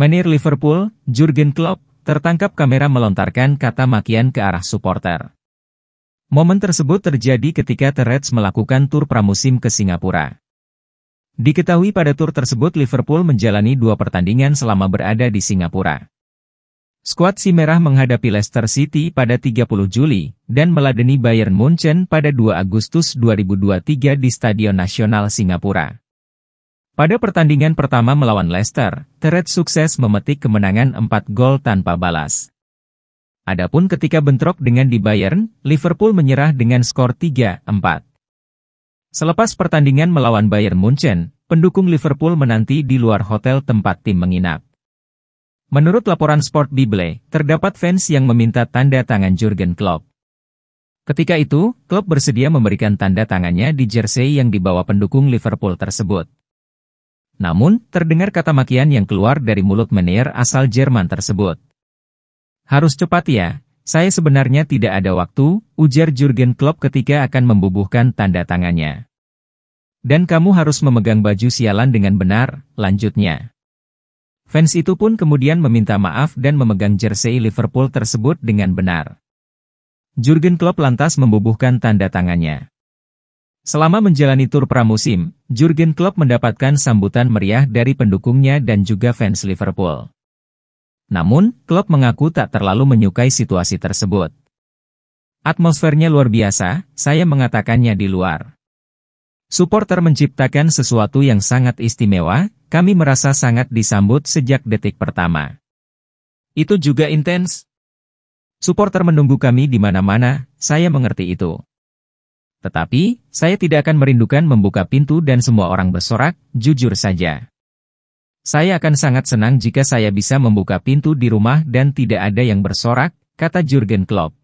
Menir Liverpool, Jurgen Klopp, tertangkap kamera melontarkan kata makian ke arah supporter. Momen tersebut terjadi ketika The Reds melakukan tur pramusim ke Singapura. Diketahui pada tur tersebut Liverpool menjalani dua pertandingan selama berada di Singapura. Skuad si merah menghadapi Leicester City pada 30 Juli dan meladeni Bayern Munchen pada 2 Agustus 2023 di Stadion Nasional Singapura. Pada pertandingan pertama melawan Leicester, Teret sukses memetik kemenangan 4 gol tanpa balas. Adapun ketika bentrok dengan di Bayern, Liverpool menyerah dengan skor 3-4. Selepas pertandingan melawan Bayern Munchen, pendukung Liverpool menanti di luar hotel tempat tim menginap. Menurut laporan Sport Bible, terdapat fans yang meminta tanda tangan Jurgen Klopp. Ketika itu, Klopp bersedia memberikan tanda tangannya di jersey yang dibawa pendukung Liverpool tersebut. Namun, terdengar kata makian yang keluar dari mulut Meneer asal Jerman tersebut. Harus cepat ya, saya sebenarnya tidak ada waktu, ujar Jurgen Klopp ketika akan membubuhkan tanda tangannya. Dan kamu harus memegang baju sialan dengan benar, lanjutnya. Fans itu pun kemudian meminta maaf dan memegang jersey Liverpool tersebut dengan benar. Jurgen Klopp lantas membubuhkan tanda tangannya. Selama menjalani tur pramusim, Jurgen Klopp mendapatkan sambutan meriah dari pendukungnya dan juga fans Liverpool. Namun, Klopp mengaku tak terlalu menyukai situasi tersebut. Atmosfernya luar biasa, saya mengatakannya di luar. Supporter menciptakan sesuatu yang sangat istimewa, kami merasa sangat disambut sejak detik pertama. Itu juga intens. Supporter menunggu kami di mana-mana, saya mengerti itu. Tetapi, saya tidak akan merindukan membuka pintu dan semua orang bersorak, jujur saja. Saya akan sangat senang jika saya bisa membuka pintu di rumah dan tidak ada yang bersorak, kata Jurgen Klopp.